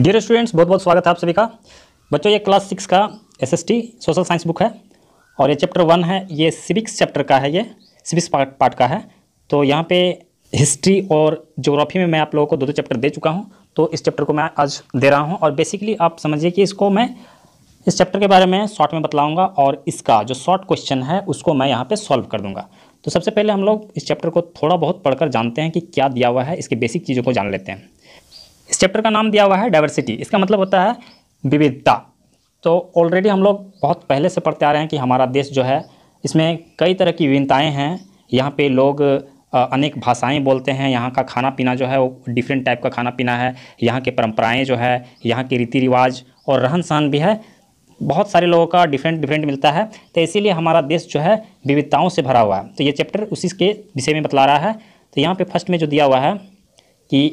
dear students बहुत बहुत स्वागत है आप सभी का बच्चों ये क्लास सिक्स का एसएसटी सोशल साइंस बुक है और ये चैप्टर वन है ये सिविक्स चैप्टर का है ये सिविक्स पार्ट पार्ट का है तो यहाँ पे हिस्ट्री और जोग्राफी में मैं आप लोगों को दो दो चैप्टर दे चुका हूँ तो इस चैप्टर को मैं आज दे रहा हूँ और बेसिकली आप समझिए कि इसको मैं इस चैप्टर के बारे में शॉर्ट में बतलाऊँगा और इसका जो शॉर्ट क्वेश्चन है उसको मैं यहाँ पर सॉल्व कर दूँगा तो सबसे पहले हम लोग इस चैप्टर को थोड़ा बहुत पढ़कर जानते हैं कि क्या दिया हुआ है इसके बेसिक चीज़ों को जान लेते हैं इस चैप्टर का नाम दिया हुआ है डाइवर्सिटी इसका मतलब होता है विविधता तो ऑलरेडी हम लोग बहुत पहले से पढ़ते आ रहे हैं कि हमारा देश जो है इसमें कई तरह की विविधताएँ हैं यहाँ पे लोग अनेक भाषाएं बोलते हैं यहाँ का खाना पीना जो है वो डिफरेंट टाइप का खाना पीना है यहाँ के परंपराएं जो है यहाँ के रीति रिवाज और रहन सहन भी है बहुत सारे लोगों का डिफरेंट डिफरेंट मिलता है तो इसीलिए हमारा देश जो है विविधताओं से भरा हुआ है तो ये चैप्टर उसी के विषय में बतला रहा है तो यहाँ पर फर्स्ट में जो दिया हुआ है कि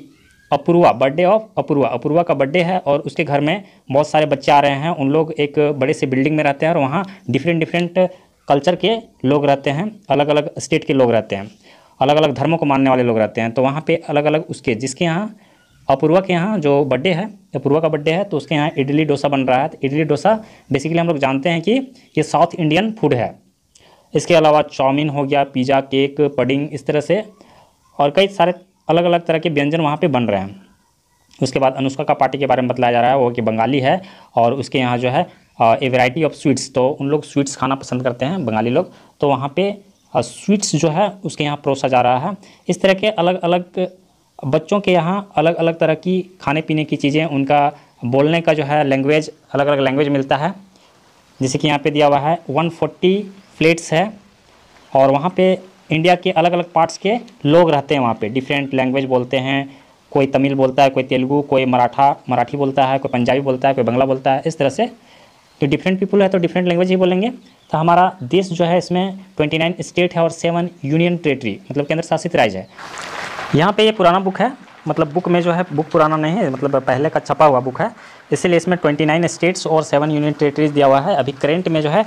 अपूर्वा बर्थडे ऑफ अपूर्वा अपूर्वा का बर्थडे है और उसके घर में बहुत सारे बच्चे आ रहे हैं उन लोग एक बड़े से बिल्डिंग में रहते हैं और वहाँ डिफरेंट डिफरेंट कल्चर के लोग रहते हैं अलग अलग स्टेट के लोग रहते हैं अलग अलग धर्मों को मानने वाले लोग रहते हैं तो वहाँ पे अलग अलग उसके जिसके यहाँ अपूर्वा के यहाँ जो बर्थडे है अपूर्वा का बर्थडे है तो उसके यहाँ इडली डोसा बन रहा है तो इडली डोसा बेसिकली हम लोग जानते हैं कि ये साउथ इंडियन फूड है इसके अलावा चाउमीन हो गया पिज़्ज़ा केक पडिंग इस तरह से और कई सारे अलग अलग तरह के व्यंजन वहाँ पर बन रहे हैं उसके बाद अनुष्का का पार्टी के बारे में बताया जा रहा है वो कि बंगाली है और उसके यहाँ जो है ए वेराइटी ऑफ स्वीट्स तो उन लोग स्वीट्स खाना पसंद करते हैं बंगाली लोग तो वहाँ पे स्वीट्स जो है उसके यहाँ परोसा जा रहा है इस तरह के अलग अलग बच्चों के यहाँ अलग अलग तरह की खाने पीने की चीज़ें उनका बोलने का जो है लैंग्वेज अलग अलग लैंग्वेज मिलता है जैसे कि यहाँ पर दिया हुआ है फोर्टी प्लेट्स है और वहाँ पर इंडिया के अलग अलग पार्ट्स के लोग रहते हैं वहाँ पे डिफरेंट लैंग्वेज बोलते हैं कोई तमिल बोलता है कोई तेलुगू कोई मराठा मराठी बोलता है कोई पंजाबी बोलता है कोई बंगला बोलता है इस तरह से तो डिफरेंट पीपल है तो डिफरेंट लैंग्वेज ही बोलेंगे तो हमारा देश जो है इसमें ट्वेंटी नाइन स्टेट है और सेवन यूनियन टेरेटरी मतलब केंद्र शासित राज्य है यहाँ पर ये पुराना बुक है मतलब बुक में जो है बुक पुराना नहीं है मतलब पहले का छपा हुआ बुक है इसीलिए इसमें 29 स्टेट्स और सेवन यूनियन टेरेटरीज दिया हुआ है अभी करेंट में जो है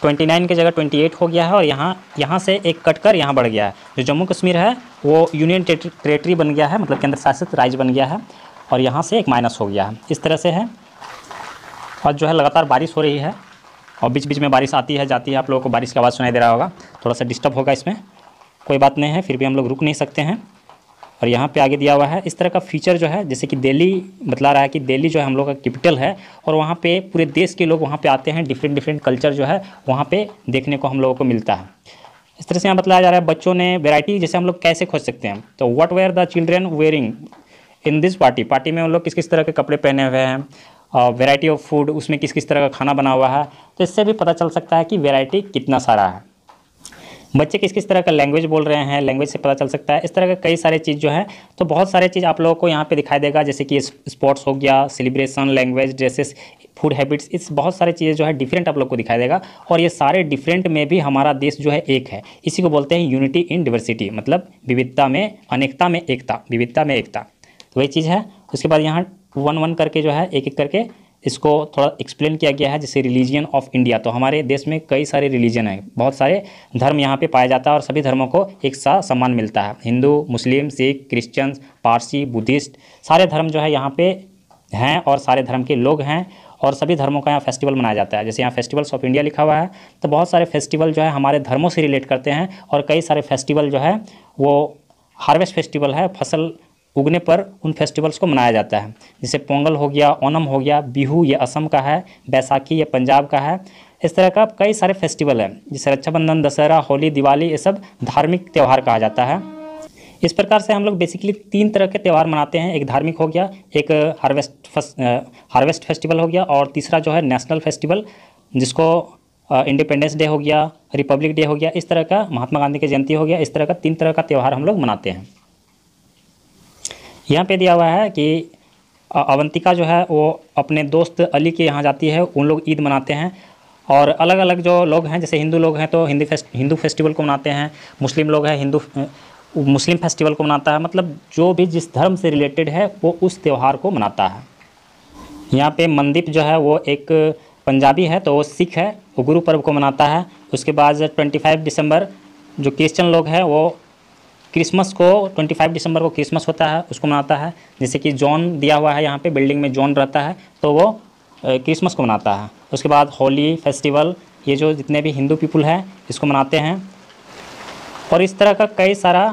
ट्वेंटी नाइन की जगह ट्वेंटी एट हो गया है और यहाँ यहाँ से एक कट कर यहाँ बढ़ गया है जो जम्मू कश्मीर है वो यूनियन टेरेटरी बन गया है मतलब केंद्र शासित राज्य बन गया है और यहाँ से एक माइनस हो गया है इस तरह से है और जो है लगातार बारिश हो रही है और बीच बीच में बारिश आती है जाती है आप लोगों को बारिश की आवाज़ सुनाई दे रहा होगा थोड़ा सा डिस्टर्ब होगा इसमें कोई बात नहीं है फिर भी हम लोग रुक नहीं सकते हैं और यहाँ पे आगे दिया हुआ है इस तरह का फीचर जो है जैसे कि दिल्ली बतला रहा है कि दिल्ली जो है हम लोग का कैपिटल है और वहाँ पे पूरे देश के लोग वहाँ पे आते हैं डिफरेंट डिफरेंट कल्चर जो है वहाँ पे देखने को हम लोगों को मिलता है इस तरह से यहाँ बताया जा रहा है बच्चों ने वेराइटी जैसे हम लोग कैसे खोज सकते हैं तो what were the children wearing in this party party में हम लोग किस किस तरह के कपड़े पहने हुए हैं और वेराइटी ऑफ फूड उसमें किस किस तरह का खाना बना हुआ है तो इससे भी पता चल सकता है कि वेराइटी कितना सारा है बच्चे किस किस तरह का लैंग्वेज बोल रहे हैं लैंग्वेज से पता चल सकता है इस तरह का कई सारे चीज़ जो है तो बहुत सारे चीज़ आप लोगों को यहाँ पे दिखाई देगा जैसे कि स्पोर्ट्स हो गया celebration language dresses food habits इस बहुत सारे चीज़ें जो है डिफरेंट आप लोग को दिखाई देगा और ये सारे डिफरेंट में भी हमारा देश जो है एक है इसी को बोलते हैं यूनिटी इन डिवर्सिटी मतलब विविधता में अनेकता में एकता विविधता में एकता तो वही चीज़ है उसके बाद यहाँ वन वन करके जो है एक एक करके इसको थोड़ा एक्सप्लेन किया गया है जैसे रिलीजन ऑफ इंडिया तो हमारे देश में कई सारे रिलीजन हैं बहुत सारे धर्म यहाँ पे पाया जाता है और सभी धर्मों को एक साथ सम्मान मिलता है हिंदू मुस्लिम सिख क्रिश्चन पारसी बुद्धिस्ट सारे धर्म जो है यहाँ पे हैं और सारे धर्म के लोग हैं और सभी धर्मों का यहाँ फेस्टिवल मनाया जाता है जैसे यहाँ फेस्टिवल्स ऑफ इंडिया लिखा हुआ है तो बहुत सारे फेस्टिवल जो है हमारे धर्मों से रिलेट करते हैं और कई सारे फेस्टिवल जो है वो हार्वेस्ट फेस्टिवल है फसल उगने पर उन फेस्टिवल्स को मनाया जाता है जैसे पोंगल हो गया ओनम हो गया बिहू ये असम का है बैसाखी ये पंजाब का है इस तरह का कई सारे फेस्टिवल हैं जैसे रक्षाबंधन दशहरा होली दिवाली ये सब धार्मिक त्यौहार कहा जाता है इस प्रकार से हम लोग बेसिकली तीन तरह के त्यौहार मनाते हैं एक धार्मिक हो गया एक हार्वेस्ट हार्वेस्ट फेस्टिवल हो गया और तीसरा जो है नेशनल फेस्टिवल जिसको इंडिपेंडेंस डे हो गया रिपब्लिक डे हो गया इस तरह का महात्मा गांधी की जयंती हो गया इस तरह का तीन तरह का त्यौहार हम लोग मनाते हैं यहाँ पे दिया हुआ है कि अवंतिका जो है वो अपने दोस्त अली के यहाँ जाती है उन लोग ईद मनाते हैं और अलग अलग जो लोग हैं जैसे हिंदू लोग हैं तो हिंदी फेस्ट हिंदू फेस्टिवल को मनाते हैं मुस्लिम लोग हैं हिंदू मुस्लिम फेस्टिवल को मनाता है मतलब जो भी जिस धर्म से रिलेटेड है वो उस त्यौहार को मनाता है यहाँ पे मनदीप जो है वो एक पंजाबी है तो वो सिख है वो गुरु पर्व को मनाता है उसके बाद ट्वेंटी फाइव दिसंबर जो क्रिश्चन लोग हैं वो क्रिसमस को 25 दिसंबर को क्रिसमस होता है उसको मनाता है जैसे कि जॉन दिया हुआ है यहाँ पे बिल्डिंग में जॉन रहता है तो वो क्रिसमस को मनाता है उसके बाद होली फेस्टिवल ये जो जितने भी हिंदू पीपल हैं इसको मनाते हैं और इस तरह का कई सारा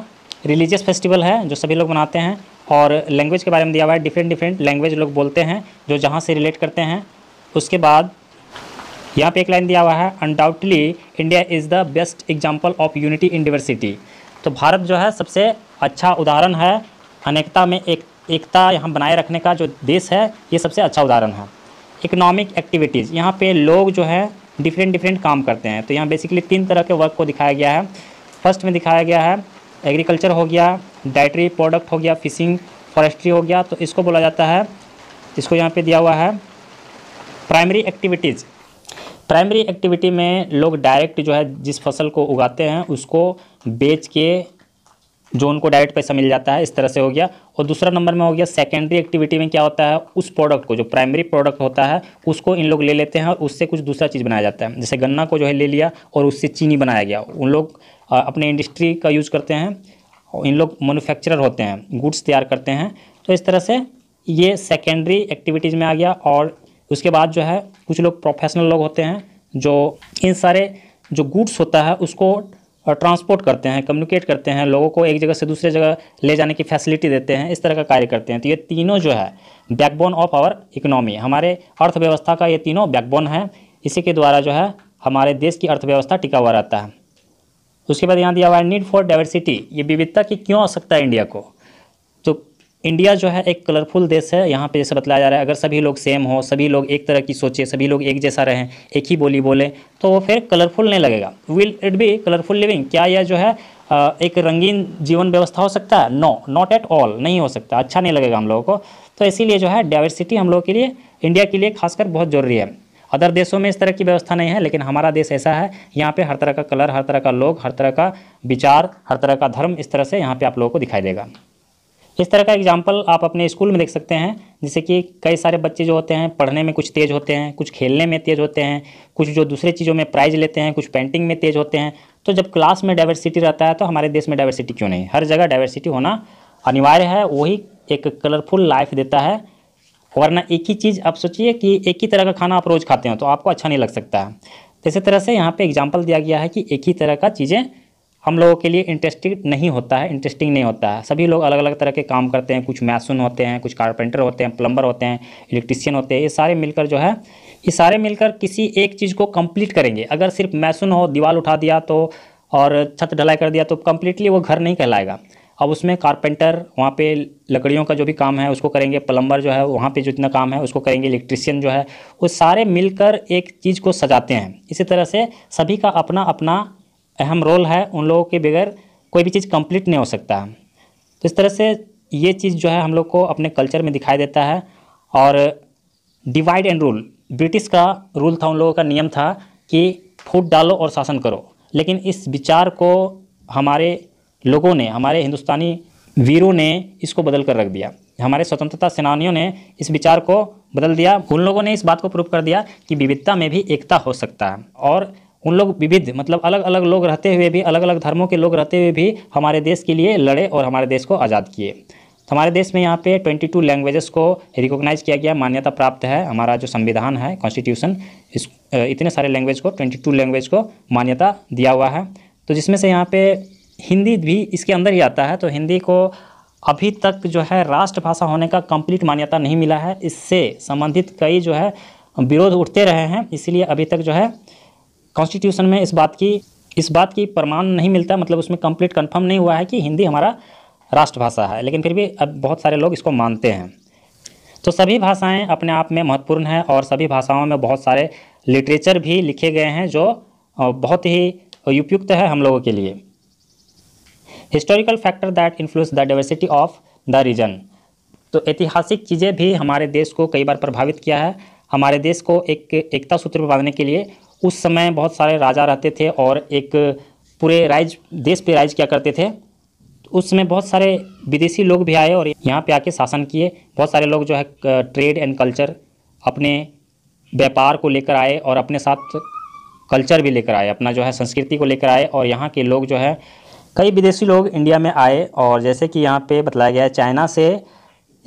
रिलीजियस फेस्टिवल है जो सभी लोग मनाते हैं और लैंग्वेज के बारे में दिया हुआ है डिफरेंट डिफरेंट लैंग्वेज लोग बोलते हैं जो जहाँ से रिलेट करते हैं उसके बाद यहाँ पे एक लाइन दिया हुआ है undoubtedly India is the best example of unity in diversity तो भारत जो है सबसे अच्छा उदाहरण है अनेकता में एक एकता यहाँ बनाए रखने का जो देश है ये सबसे अच्छा उदाहरण है इकोनॉमिक एक्टिविटीज़ यहाँ पे लोग जो है डिफरेंट डिफरेंट काम करते हैं तो यहाँ बेसिकली तीन तरह के वर्क को दिखाया गया है फर्स्ट में दिखाया गया है एग्रीकल्चर हो गया डाइटरी प्रोडक्ट हो गया फिशिंग फॉरेस्ट्री हो गया तो इसको बोला जाता है इसको यहाँ पर दिया हुआ है प्राइमरी एक्टिविटीज़ प्राइमरी एक्टिविटी में लोग डायरेक्ट जो है जिस फसल को उगाते हैं उसको बेच के जो उनको डायरेक्ट पैसा मिल जाता है इस तरह से हो गया और दूसरा नंबर में हो गया सेकेंडरी एक्टिविटी में क्या होता है उस प्रोडक्ट को जो प्राइमरी प्रोडक्ट होता है उसको इन लोग ले लेते हैं और उससे कुछ दूसरा चीज़ बनाया जाता है जैसे गन्ना को जो है ले लिया और उससे चीनी बनाया गया उन लोग अपने इंडस्ट्री का यूज करते हैं और इन लोग मैनुफैक्चरर होते हैं गुड्स तैयार करते हैं तो इस तरह से ये सेकेंडरी एक्टिविटीज़ में आ गया और उसके बाद जो है कुछ लोग प्रोफेशनल लोग होते हैं जो इन सारे जो गुड्स होता है उसको ट्रांसपोर्ट करते हैं कम्युनिकेट करते हैं लोगों को एक जगह से दूसरे जगह ले जाने की फैसिलिटी देते हैं इस तरह का कार्य करते हैं तो ये तीनों जो है बैकबोन ऑफ आवर इकोनॉमी हमारे अर्थव्यवस्था का ये तीनों बैकबोन है इसी के द्वारा जो है हमारे देश की अर्थव्यवस्था टिका हुआ रहता है उसके बाद यहाँ दिया हुआ है नीड फॉर डाइवर्सिटी ये विविधता की क्यों आवश्यकता है इंडिया को इंडिया जो है एक कलरफुल देश है यहाँ पे जैसे बतलाया जा रहा है अगर सभी लोग सेम हो सभी लोग एक तरह की सोचे सभी लोग एक जैसा रहें एक ही बोली बोले तो वो फिर कलरफुल नहीं लगेगा will it be colourful living क्या यह जो है एक रंगीन जीवन व्यवस्था हो सकता है नो नॉट एट ऑल नहीं हो सकता अच्छा नहीं लगेगा हम लोगों को तो इसीलिए जो है डाइवर्सिटी हम लोगों के लिए इंडिया के लिए खासकर बहुत ज़रूरी है अदर देशों में इस तरह की व्यवस्था नहीं है लेकिन हमारा देश ऐसा है यहाँ पे हर तरह का कलर हर तरह का लोग हर तरह का विचार हर तरह का धर्म इस तरह से यहाँ पे आप लोगों को दिखाई देगा इस तरह का एग्जाम्पल आप अपने स्कूल में देख सकते हैं जैसे कि कई सारे बच्चे जो होते हैं पढ़ने में कुछ तेज़ होते हैं कुछ खेलने में तेज़ होते हैं कुछ जो दूसरे चीज़ों में प्राइज़ लेते हैं कुछ पेंटिंग में तेज़ होते हैं तो जब क्लास में डाइवर्सिटी रहता है तो हमारे देश में डाइवर्सिटी क्यों नहीं हर जगह डाइवर्सिटी होना अनिवार्य है वही एक कलरफुल लाइफ देता है वरना एक ही चीज़ आप सोचिए कि एक ही तरह का खाना आप रोज़ खाते हैं तो आपको अच्छा नहीं लग सकता है इसी तरह से यहाँ पे एग्जाम्पल दिया गया है कि एक ही तरह का चीज़ें हम लोगों के लिए इंटरेस्टिंग नहीं होता है इंटरेस्टिंग नहीं होता है सभी लोग अलग अलग तरह के काम करते हैं कुछ मैसून होते हैं कुछ कारपेंटर होते हैं प्लम्बर होते हैं इलेक्ट्रिशियन होते हैं ये सारे मिलकर जो है ये सारे मिलकर किसी एक चीज़ को कंप्लीट करेंगे अगर सिर्फ मैसून हो दीवार उठा दिया तो और छत ढलाई कर दिया तो कम्प्लीटली वो घर नहीं कहलाएगा अब उसमें कारपेंटर वहाँ पे लकड़ियों का जो भी काम है उसको करेंगे प्लम्बर जो है वहाँ पे जितना काम है उसको करेंगे इलेक्ट्रिशियन जो है वो सारे मिलकर एक चीज़ को सजाते हैं इसी तरह से सभी का अपना अपना अहम रोल है उन लोगों के बगैर कोई भी चीज़ कंप्लीट नहीं हो सकता तो इस तरह से ये चीज़ जो है हम लोग को अपने कल्चर में दिखाई देता है और डिवाइड एंड रूल ब्रिटिश का रूल था उन लोगों का नियम था कि फूट डालो और शासन करो लेकिन इस विचार को हमारे लोगों ने हमारे हिंदुस्तानी वीरों ने इसको बदल कर रख दिया हमारे स्वतंत्रता सेनानियों ने इस विचार को बदल दिया उन लोगों ने इस बात को प्रूव कर दिया कि विविधता में भी एकता हो सकता है और उन लोग विविध मतलब अलग अलग लोग रहते हुए भी अलग अलग धर्मों के लोग रहते हुए भी हमारे देश के लिए लड़े और हमारे देश को आज़ाद किए हमारे देश में यहाँ पे 22 लैंग्वेजेस को रिकॉग्नाइज किया गया मान्यता प्राप्त है हमारा जो संविधान है कॉन्स्टिट्यूशन इस इतने सारे लैंग्वेज को 22 लैंग्वेज को मान्यता दिया हुआ है तो जिसमें से यहाँ पे हिंदी भी इसके अंदर ही आता है तो हिंदी को अभी तक जो है राष्ट्रभाषा होने का कंप्लीट मान्यता नहीं मिला है इससे संबंधित कई जो है विरोध उठते रहे हैं इसीलिए अभी तक जो है कॉन्स्टिट्यूशन में इस बात की इस बात की प्रमाण नहीं मिलता मतलब उसमें कंप्लीट कंफर्म नहीं हुआ है कि हिंदी हमारा राष्ट्रभाषा है लेकिन फिर भी अब बहुत सारे लोग इसको मानते हैं तो सभी भाषाएं अपने आप में महत्वपूर्ण हैं और सभी भाषाओं में बहुत सारे लिटरेचर भी लिखे गए हैं जो बहुत ही उपयुक्त है हम लोगों के लिए historical factor that influence the diversity of the region तो ऐतिहासिक चीज़ें भी हमारे देश को कई बार प्रभावित किया है हमारे देश को एक एकता सूत्र पर बांधने के लिए उस समय बहुत सारे राजा रहते थे और एक पूरे राज देश पे राज किया करते थे उस समय बहुत सारे विदेशी लोग भी आए और यहाँ पे आके शासन किए बहुत सारे लोग जो है ट्रेड एंड कल्चर अपने व्यापार को लेकर आए और अपने साथ कल्चर भी लेकर आए अपना जो है संस्कृति को लेकर आए और यहाँ के लोग जो है कई विदेशी लोग इंडिया में आए और जैसे कि यहाँ पे बताया गया है चाइना से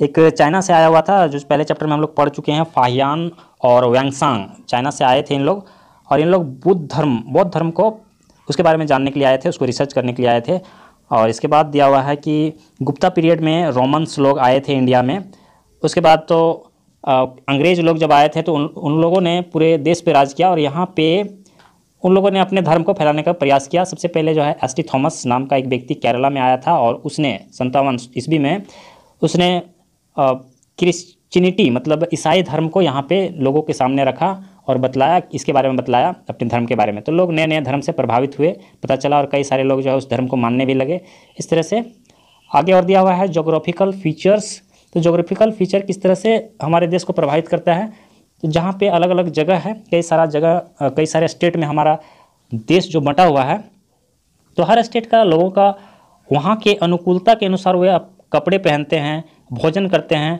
एक चाइना से आया हुआ था जो पहले चैप्टर में हम लोग पढ़ चुके हैं फाहियान और वैंगसांग चाइना से आए थे इन लोग और इन लोग बुद्ध धर्म बौद्ध धर्म को उसके बारे में जानने के लिए आए थे उसको रिसर्च करने के लिए आए थे और इसके बाद दिया हुआ है कि गुप्ता पीरियड में रोमन्स लोग आए थे इंडिया में उसके बाद तो अंग्रेज़ लोग जब आए थे तो उन उन लोगों ने पूरे देश पर राज किया और यहाँ पे उन लोगों ने अपने धर्म को फैलाने का प्रयास किया सबसे पहले जो है एस टी थॉमस नाम का एक व्यक्ति केरला में आया था और उसने संतावन ईस्वी में उसने क्रिश्चिनिटी मतलब ईसाई धर्म को यहाँ पे लोगों के सामने रखा और बतलाया इसके बारे में बतलाया अपने धर्म के बारे में तो लोग नए नए धर्म से प्रभावित हुए पता चला और कई सारे लोग जो है उस धर्म को मानने भी लगे इस तरह से आगे और दिया हुआ है जोग्राफिकल फीचर्स तो जोग्राफिकल फीचर किस तरह से हमारे देश को प्रभावित करता है तो जहाँ पर अलग अलग जगह है कई सारा जगह कई सारे स्टेट में हमारा देश जो बंटा हुआ है तो हर स्टेट का लोगों का वहाँ के अनुकूलता के अनुसार वे कपड़े पहनते हैं भोजन करते हैं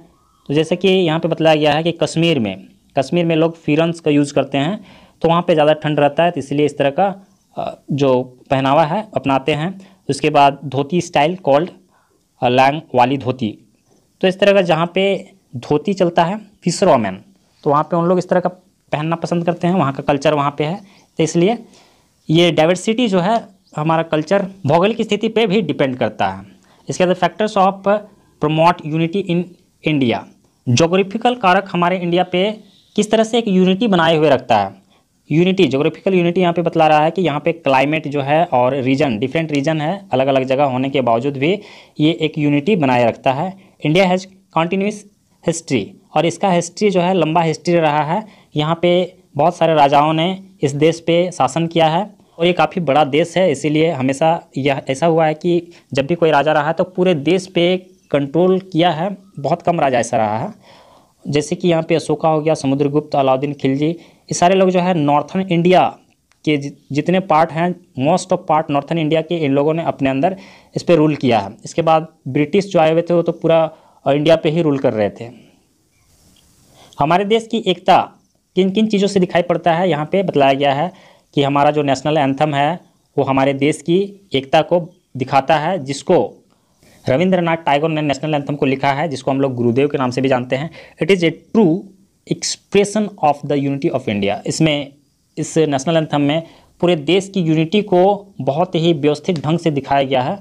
तो जैसे कि यहाँ पे बताया गया है कि कश्मीर में कश्मीर में लोग फिरंस का यूज़ करते हैं तो वहाँ पे ज़्यादा ठंड रहता है तो इसलिए इस तरह का जो पहनावा है अपनाते हैं उसके बाद धोती स्टाइल कॉल्ड लैंग वाली धोती तो इस तरह का जहाँ पे धोती चलता है फिशरमैन तो वहाँ पे उन लोग इस तरह का पहनना पसंद करते हैं वहाँ का कल्चर वहाँ पर है तो इसलिए ये डाइवर्सिटी जो है हमारा कल्चर भौगोलिक स्थिति पर भी डिपेंड करता है इसके बाद factors of promote unity in India geographical कारक हमारे इंडिया पे किस तरह से एक यूनिटी बनाए हुए रखता है यूनिटी जोग्राफिकल यूनिटी यहाँ पे बतला रहा है कि यहाँ पे क्लाइमेट जो है और रीजन डिफरेंट रीजन है अलग अलग जगह होने के बावजूद भी ये एक यूनिटी बनाए रखता है इंडिया हैज़ कॉन्टीन्यूस हिस्ट्री और इसका हिस्ट्री जो है लंबा हिस्ट्री रहा है यहाँ पे बहुत सारे राजाओं ने इस देश पे शासन किया है और ये काफ़ी बड़ा देश है इसीलिए हमेशा यह ऐसा हुआ है कि जब भी कोई राजा रहा है तो पूरे देश पे कंट्रोल किया है बहुत कम राजा ऐसा रहा है जैसे कि यहाँ पे अशोका हो गया समुद्रगुप्त अलाउद्दीन खिलजी ये सारे लोग जो है नॉर्थन इंडिया के जितने पार्ट हैं most of part northern India के इन लोगों ने अपने अंदर इस पर रूल किया है इसके बाद ब्रिटिश जो आए हुए थे वो तो पूरा इंडिया पे ही रूल कर रहे थे हमारे देश की एकता किन किन चीज़ों से दिखाई पड़ता है यहाँ पे बतलाया गया है कि हमारा जो नेशनल एंथम है वो हमारे देश की एकता को दिखाता है जिसको रविंद्रनाथ टैगोर ने नेशनल एंथम को लिखा है जिसको हम लोग गुरुदेव के नाम से भी जानते हैं it is a true expression of the unity of India इसमें इस नेशनल एंथम में पूरे देश की यूनिटी को बहुत ही व्यवस्थित ढंग से दिखाया गया है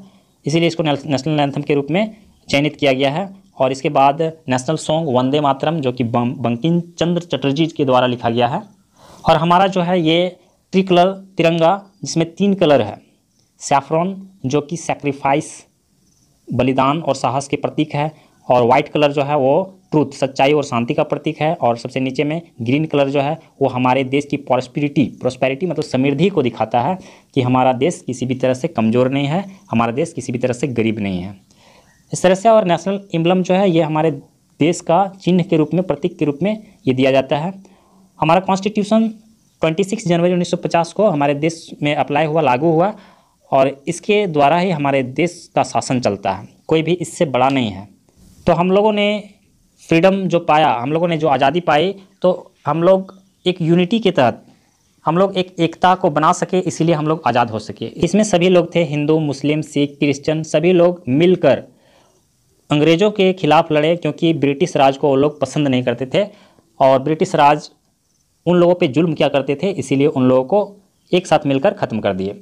इसीलिए इसको नेशनल एंथम के रूप में चयनित किया गया है और इसके बाद नेशनल सॉन्ग वंदे मातरम जो कि बंकिम चंद्र चटर्जी के द्वारा लिखा गया है और हमारा जो है ये ट्रिकलर तिरंगा जिसमें तीन कलर है सैफ्रॉन जो कि सेक्रीफाइस बलिदान और साहस के प्रतीक है और वाइट कलर जो है वो ट्रूथ सच्चाई और शांति का प्रतीक है और सबसे नीचे में ग्रीन कलर जो है वो हमारे देश की प्रॉस्पिरिटी प्रॉस्पेरिटी मतलब समृद्धि को दिखाता है कि हमारा देश किसी भी तरह से कमज़ोर नहीं है हमारा देश किसी भी तरह से गरीब नहीं है इस तरह से और नेशनल इम्बलम जो है ये हमारे देश का चिन्ह के रूप में प्रतीक के रूप में ये दिया जाता है हमारा कॉन्स्टिट्यूशन 26 जनवरी 1950 को हमारे देश में अप्लाई हुआ लागू हुआ और इसके द्वारा ही हमारे देश का शासन चलता है कोई भी इससे बड़ा नहीं है तो हम लोगों ने फ्रीडम जो पाया हम लोगों ने जो आज़ादी पाई तो हम लोग एक यूनिटी के तहत हम लोग एक एकता को बना सके इसीलिए हम लोग आज़ाद हो सके इसमें सभी लोग थे हिंदू मुस्लिम सिख क्रिश्चियन सभी लोग मिलकर अंग्रेज़ों के खिलाफ लड़े क्योंकि ब्रिटिश राज को वो लोग पसंद नहीं करते थे और ब्रिटिश राज उन लोगों पे जुल्म किया करते थे इसीलिए उन लोगों को एक साथ मिलकर ख़त्म कर दिए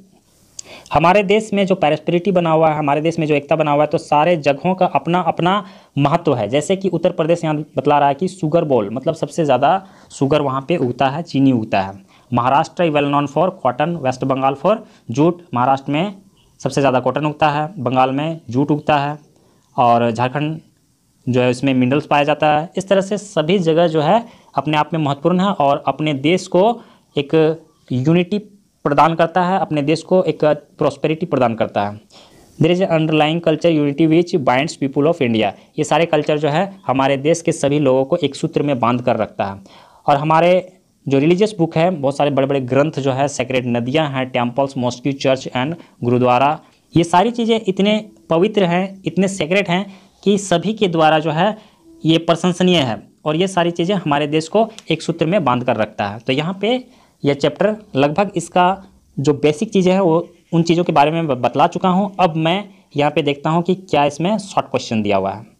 हमारे देश में जो पैरस्परिटी बना हुआ है हमारे देश में जो एकता बना हुआ है तो सारे जगहों का अपना अपना महत्व है जैसे कि उत्तर प्रदेश यहाँ बतला रहा है कि शुगर बोल मतलब सबसे ज़्यादा शुगर वहाँ पर उगता है चीनी उगता है Maharashtra is well known for cotton West Bengal for jute Maharashtra में सबसे ज़्यादा कॉटन उगता है बंगाल में जूट उगता है और झारखंड जो है उसमें मिनरल्स पाया जाता है इस तरह से सभी जगह जो है अपने आप में महत्वपूर्ण है और अपने देश को एक यूनिटी प्रदान करता है अपने देश को एक प्रॉस्पेरिटी प्रदान करता है there is underlying culture unity which binds people of India ये सारे कल्चर जो है हमारे देश के सभी लोगों को एक सूत्र में बांध कर रखता है और हमारे जो रिलीजियस बुक है बहुत सारे बड़े बड़े ग्रंथ जो है सेक्रेट नदियाँ हैं temples mosque church and gurdwara ये सारी चीज़ें इतने पवित्र हैं इतने सेक्रेट हैं कि सभी के द्वारा जो है ये प्रशंसनीय है और ये सारी चीज़ें हमारे देश को एक सूत्र में बांध कर रखता है तो यहाँ पे यह चैप्टर लगभग इसका जो बेसिक चीज़ें हैं वो उन चीज़ों के बारे में बतला चुका हूँ अब मैं यहाँ पे देखता हूँ कि क्या इसमें शॉर्ट क्वेश्चन दिया हुआ है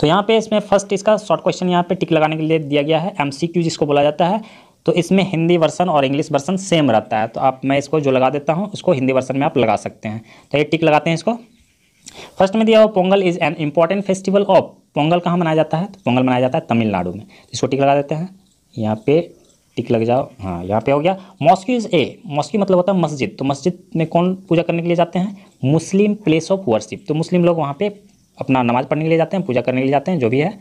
तो यहाँ पे इसमें फर्स्ट इसका शॉर्ट क्वेश्चन यहाँ पे टिक लगाने के लिए दिया गया है एम जिसको बोला जाता है तो इसमें हिंदी वर्सन और इंग्लिश वर्सन सेम रहता है तो आप मैं इसको जो लगा देता हूँ उसको हिंदी वर्सन में आप लगा सकते हैं तो ये टिक लगाते हैं इसको फर्स्ट में दिया हुआ Pongal is an important festival of Pongal कहाँ मनाया जाता है तो पोंगल मनाया जाता है तमिलनाडु में इसको टिक लगा देते हैं यहाँ पे टिक लग जाओ हाँ यहाँ पे हो गया इज ए मॉस्क्यू मतलब होता है मस्जिद तो मस्जिद में कौन पूजा करने के लिए जाते हैं मुस्लिम प्लेस ऑफ वर्शिप तो मुस्लिम लोग वहाँ पे अपना नमाज़ पढ़ने के लिए जाते हैं पूजा करने के लिए जाते हैं जो भी है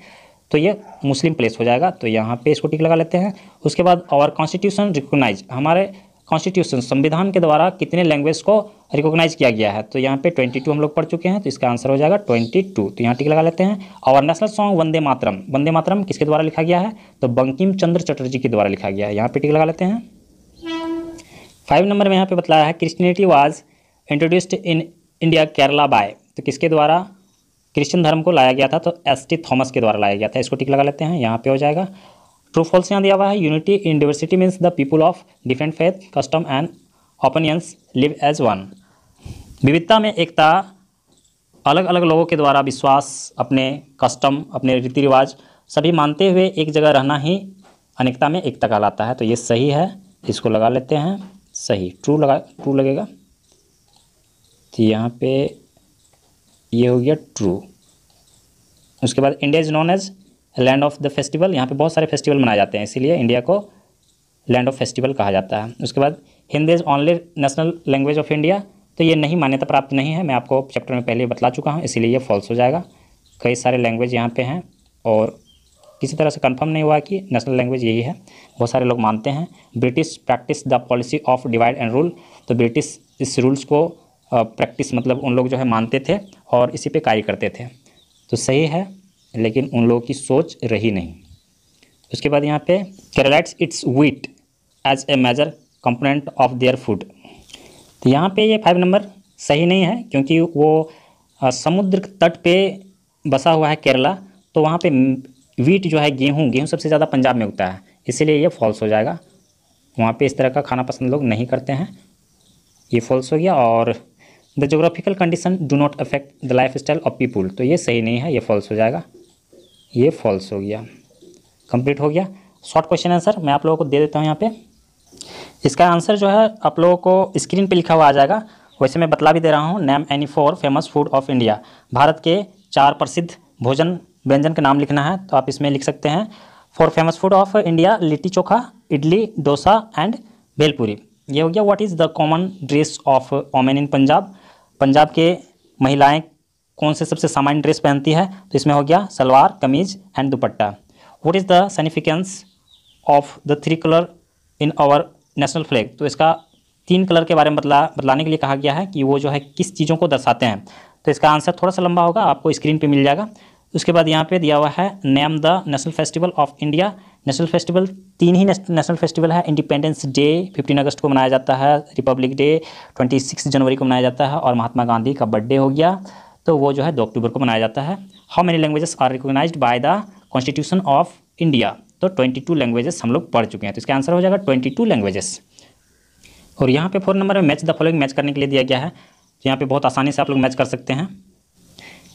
तो ये मुस्लिम प्लेस हो जाएगा तो यहाँ पे इसको टिक लगा लेते हैं उसके बाद और कॉन्स्टिट्यूशन रिकोगनाइज हमारे कॉन्स्टिट्यूशन संविधान के द्वारा कितने लैंग्वेज को रिकॉग्नाइज किया गया है तो यहाँ पे 22 हम लोग पढ़ चुके हैं तो इसका आंसर हो जाएगा 22 तो यहाँ टिक लगा लेते हैं और नेशनल सॉन्ग वंदे मातरम वंदे मातरम किसके द्वारा लिखा गया है तो बंकिम चंद्र चटर्जी के द्वारा लिखा गया है यहाँ पे टिक लगा लेते हैं फाइव नंबर में यहाँ पे बताया है Christianity was introduced in India Kerala by तो किसके द्वारा क्रिश्चियन धर्म को लाया गया था तो एस टी थॉमस के द्वारा लाया गया था इसको टिक लगा लेते हैं यहाँ पे हो जाएगा ट्रू फॉल्स यहाँ दिया हुआ है unity in diversity means the people of different faith custom and opinions live as one विविधता में एकता अलग अलग लोगों के द्वारा विश्वास अपने कस्टम अपने रीति रिवाज सभी मानते हुए एक जगह रहना ही अनेकता में एकता कहलाता है तो ये सही है इसको लगा लेते हैं सही ट्रू लगा ट्रू लगेगा तो यहाँ पे ये हो गया ट्रू उसके बाद India is known as land of the festival यहाँ पे बहुत सारे फेस्टिवल मनाए जाते हैं इसीलिए इंडिया को लैंड ऑफ फेस्टिवल कहा जाता है उसके बाद Hindi is only national language of India तो ये नहीं मान्यता प्राप्त नहीं है मैं आपको चैप्टर में पहले बता चुका हूँ इसीलिए ये फॉल्स हो जाएगा कई सारे लैंग्वेज यहाँ पे हैं और किसी तरह से कंफर्म नहीं हुआ कि नेशनल लैंग्वेज यही है बहुत सारे लोग मानते हैं British practice the policy of divide and rule तो ब्रिटिश इस रूल्स को प्रैक्टिस मतलब उन लोग जो है मानते थे और इसी पे कार्य करते थे तो सही है लेकिन उन लोगों की सोच रही नहीं उसके बाद यहाँ पे Keralites its wheat as a major component of their food तो यहाँ पे ये फाइव नंबर सही नहीं है क्योंकि वो समुद्र तट पे बसा हुआ है केरला तो वहाँ पे वीट जो है गेहूँ गेहूँ सबसे ज़्यादा पंजाब में उगता है इसीलिए ये फॉल्स हो जाएगा वहाँ पे इस तरह का खाना पसंद लोग नहीं करते हैं ये फॉल्स हो गया और the geographical condition do not affect the life style of people तो ये सही नहीं है ये फॉल्स हो जाएगा ये फॉल्स हो गया कंप्लीट हो गया शॉर्ट क्वेश्चन आंसर मैं आप लोगों को दे देता हूँ यहाँ पे इसका आंसर जो है आप लोगों को स्क्रीन पे लिखा हुआ आ जाएगा वैसे मैं बतला भी दे रहा हूँ name any four famous food of India Bharat के चार प्रसिद्ध भोजन व्यंजन का नाम लिखना है तो आप इसमें लिख सकते हैं four famous food of India litti chokha idli dosa and bhelpuri ये हो गया what is the common dress of women in Punjab Punjab के महिलाएं कौन से सबसे सामान्य ड्रेस पहनती है तो इसमें हो गया salwar kameez and dupatta what is the significance of the three colour in our national flag तो इसका तीन कलर के बारे में बतला बतलाने के लिए कहा गया है कि वो जो है किस चीज़ों को दर्शाते हैं तो इसका आंसर थोड़ा सा लंबा होगा आपको स्क्रीन पे मिल जाएगा उसके बाद यहाँ पे दिया हुआ है name the national festival of India national festival तीन ही नेशनल फेस्टिवल है इंडिपेंडेंस डे फिफ्टीन अगस्त को मनाया जाता है रिपब्लिक डे ट्वेंटी सिक्स जनवरी को मनाया जाता है और महात्मा गांधी का बर्थडे हो गया तो वो जो है दो अक्टूबर को मनाया जाता है how many languages are recognize by the constitution of India तो 22 लैंग्वेजेस हम लोग पढ़ चुके हैं तो इसका आंसर हो जाएगा 22 लैंग्वेजेस और यहाँ पे फोर नंबर में मैच द फॉलोइंग मैच करने के लिए दिया गया है तो यहाँ पे बहुत आसानी से आप लोग मैच कर सकते हैं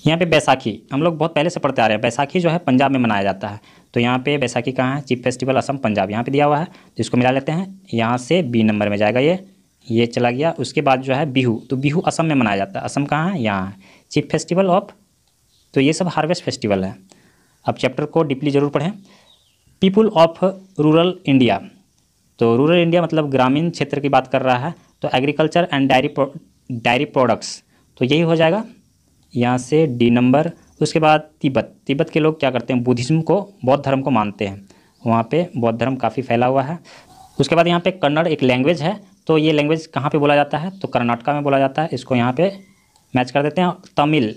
यहाँ पे बैसाखी हम लोग बहुत पहले से पढ़ते आ रहे हैं बैसाखी जो है पंजाब में मनाया जाता है तो यहाँ पे बैसाखी कहाँ है चीफ फेस्टिवल असम पंजाब यहाँ पे दिया हुआ है तो इसको मिला लेते हैं यहाँ से बी नंबर में जाएगा ये ये चला गया उसके बाद जो है बिहू तो बिहू असम में मनाया जाता है असम कहाँ है यहाँ है चीफ फेस्टिवल ऑफ तो ये सब हार्वेस्ट फेस्टिवल है अब चैप्टर को डीपली ज़रूर पढ़ें पीपुल ऑफ रूरल इंडिया तो रूरल इंडिया मतलब ग्रामीण क्षेत्र की बात कर रहा है तो agriculture and dairy dairy products तो यही हो जाएगा यहाँ से डी नंबर उसके बाद तिब्बत तिब्बत के लोग क्या करते हैं बुद्धिज़्म को बौद्ध धर्म को मानते हैं वहाँ पे बौद्ध धर्म काफ़ी फैला हुआ है उसके बाद यहाँ पे कन्नड़ एक लैंग्वेज है तो ये लैंग्वेज कहाँ पे बोला जाता है तो कर्नाटका में बोला जाता है इसको यहाँ पे मैच कर देते हैं तमिल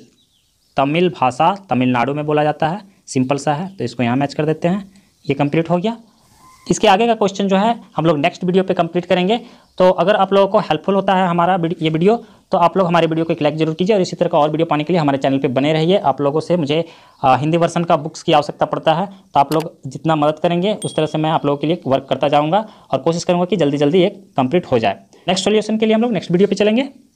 तमिल भाषा तमिलनाडु में बोला जाता है सिंपल सा है तो इसको यहाँ मैच कर देते हैं ये कंप्लीट हो गया इसके आगे का क्वेश्चन जो है हम लोग नेक्स्ट वीडियो पे कंप्लीट करेंगे तो अगर आप लोगों को हेल्पफुल होता है हमारा ये वीडियो तो आप लोग हमारे वीडियो को एक लाइक जरूर कीजिए और इसी तरह का और वीडियो पाने के लिए हमारे चैनल पे बने रहिए आप लोगों से मुझे हिंदी वर्सन का बुक्स की आवश्यकता पड़ता है तो आप लोग जितना मदद करेंगे उस तरह से मैं आप लोगों के लिए वर्क करता जाऊँगा और कोशिश करूँगा कि जल्दी जल्दी ये कम्प्लीट हो जाए नेक्स्ट सोल्यूशन के लिए हम लोग नेक्स्ट वीडियो पर चलेंगे